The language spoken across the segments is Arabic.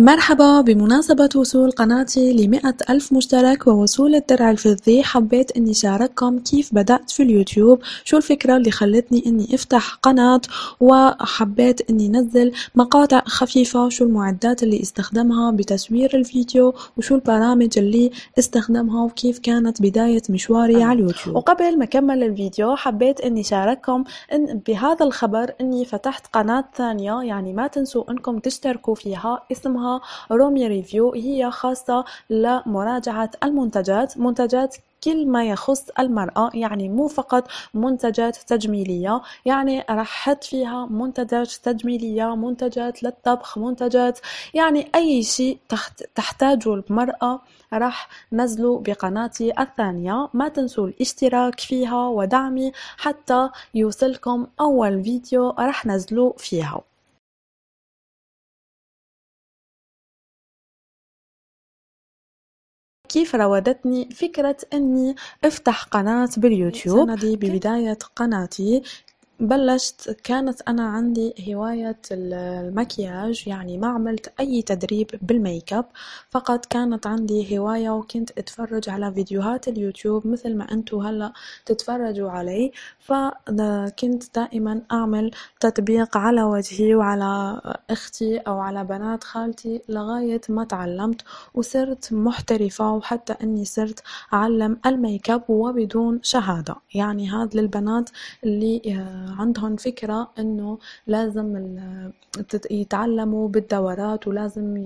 مرحبا بمناسبة وصول قناتي لمئة ألف مشترك ووصول الدرع الفضي حبيت أني شارككم كيف بدأت في اليوتيوب شو الفكرة اللي خلتني أني أفتح قناة وحبيت أني نزل مقاطع خفيفة شو المعدات اللي استخدمها بتصوير الفيديو وشو البرامج اللي استخدمها وكيف كانت بداية مشواري على اليوتيوب وقبل ما كمل الفيديو حبيت أني شارككم إن بهذا الخبر أني فتحت قناة ثانية يعني ما تنسوا أنكم تشتركوا فيها اسمها رومي ريفيو هي خاصة لمراجعة المنتجات منتجات كل ما يخص المرأة يعني مو فقط منتجات تجميلية يعني رحت حط فيها منتجات تجميلية منتجات للطبخ منتجات يعني أي شيء تحتاجه المرأة راح نزله بقناتي الثانية ما تنسوا الاشتراك فيها ودعمي حتى يوصلكم أول فيديو راح نزله فيها كيف راودتني فكرة أني أفتح قناة باليوتيوب ببداية قناتي بلشت كانت أنا عندي هواية المكياج يعني ما عملت أي تدريب بالميك اب فقط كانت عندي هواية وكنت أتفرج على فيديوهات اليوتيوب مثل ما انتو هلأ تتفرجوا علي فكنت دائما أعمل تطبيق على وجهي وعلى أختي أو على بنات خالتي لغاية ما تعلمت وصرت محترفة وحتى أني صرت أعلم الميك اب وبدون شهادة يعني هذا للبنات اللي آه، عندهم فكرة انه لازم يتعلموا بالدورات ولازم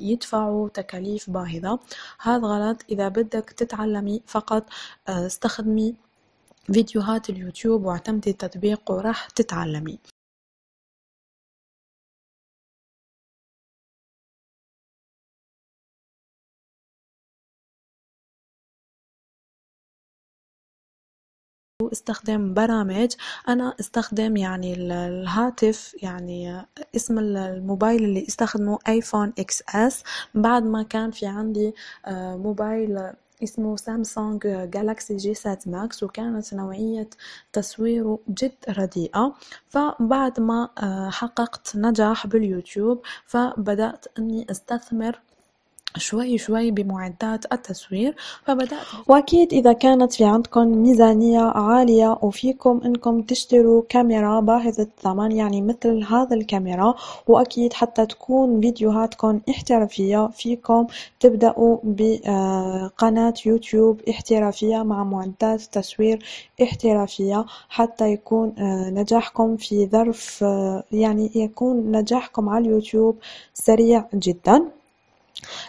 يدفعوا تكاليف باهظة هذا غلط اذا بدك تتعلمي فقط آه، استخدمي فيديوهات اليوتيوب واعتمدي التطبيق وراح تتعلمي استخدام برامج أنا استخدم يعني الهاتف يعني اسم الموبايل اللي استخدمه ايفون اكس اس بعد ما كان في عندي آه، موبايل اسمه سامسونج جالاكسي جي 7 ماكس وكانت نوعية تصويره جد رديئة فبعد ما آه، حققت نجاح باليوتيوب فبدأت أني أستثمر شوي شوي بمعدات التصوير فبدأت وأكيد إذا كانت في عندكم ميزانية عالية وفيكم أنكم تشتروا كاميرا باهظة الثمن يعني مثل هذا الكاميرا وأكيد حتى تكون فيديوهاتكم احترافية فيكم تبدأوا بقناة آه، يوتيوب احترافية مع معدات تصوير احترافية حتى يكون آه، نجاحكم في ظرف آه، يعني يكون نجاحكم على اليوتيوب سريع جداً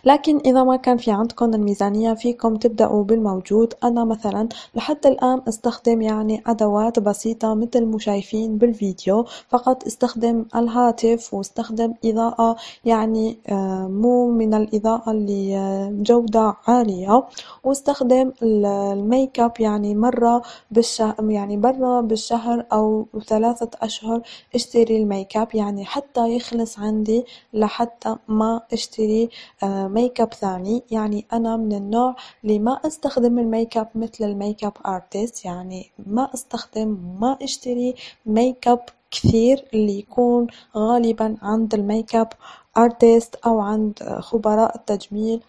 لكن إذا ما كان في عندكم الميزانية فيكم تبدأوا بالموجود أنا مثلا لحد الآن استخدم يعني أدوات بسيطة مثل ما شايفين بالفيديو فقط استخدم الهاتف واستخدم إضاءة يعني آه، مو من الإضاءة اللي آه، جودة عالية واستخدم الميك اب يعني مرة بالشهر يعني برا بالشهر أو ثلاثة أشهر اشتري الميك اب يعني حتى يخلص عندي لحتى ما اشتري ميك آه، اب ثاني يعني انا من النوع اللي ما استخدم الميك اب مثل الميك اب ارتست يعني ما استخدم ما اشتري ميك اب كثير اللي يكون غالبا عند الميك اب ارتست او عند خبراء التجميل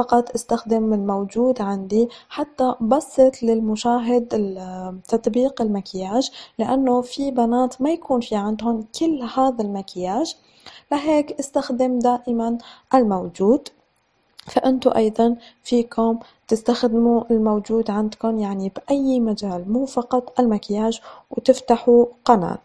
فقط استخدم الموجود عندي حتى بسط للمشاهد تطبيق المكياج لأنه في بنات ما يكون في عندهم كل هذا المكياج لهيك استخدم دائما الموجود فانتو أيضا فيكم تستخدموا الموجود عندكم يعني بأي مجال مو فقط المكياج وتفتحوا قناة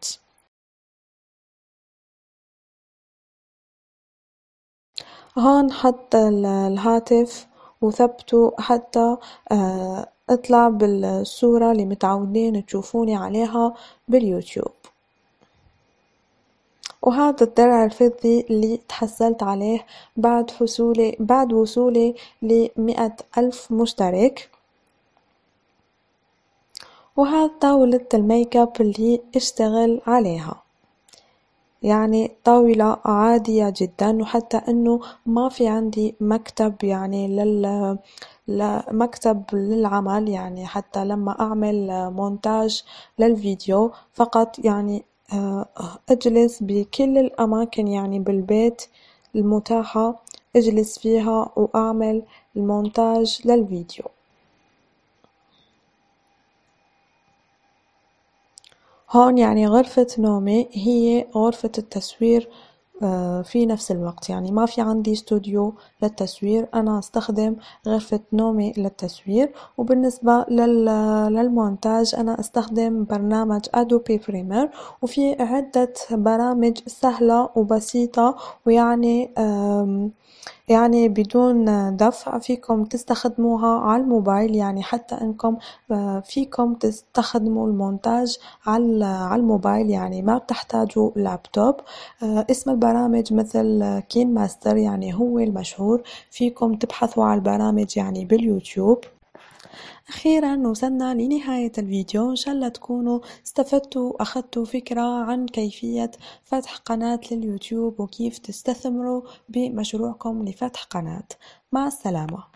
هون حط الهاتف وثبته حتى آه، اطلع بالصورة اللي متعودين تشوفوني عليها باليوتيوب وهذا الدرع الفضي اللي تحصلت عليه بعد حصولي بعد وصولي لمئة ألف مشترك وهذا طاولة الميك اب اللي اشتغل عليها يعني طاولة عادية جدا وحتى انه ما في عندي مكتب يعني لل مكتب للعمل يعني حتى لما أعمل مونتاج للفيديو فقط يعني آه، أجلس بكل الأماكن يعني بالبيت المتاحة أجلس فيها وأعمل المونتاج للفيديو هون يعني غرفة نومي هي غرفة التصوير آه، في نفس الوقت يعني ما في عندي استوديو للتصوير أنا أستخدم غرفة نومي للتصوير وبالنسبة للمونتاج أنا أستخدم برنامج أدوبي بريمير وفي عدة برامج سهلة وبسيطة ويعني يعني بدون دفع فيكم تستخدموها على الموبايل يعني حتى انكم آه، فيكم تستخدموا المونتاج على الموبايل يعني ما بتحتاجوا لابتوب آه، اسم البرامج مثل كين ماستر يعني هو المشهور فيكم تبحثوا على البرامج يعني باليوتيوب أخيرا وصلنا لنهاية الفيديو إن شاء الله تكونوا استفدتوا وأخذتوا فكرة عن كيفية فتح قناة لليوتيوب وكيف تستثمروا بمشروعكم لفتح قناة مع السلامة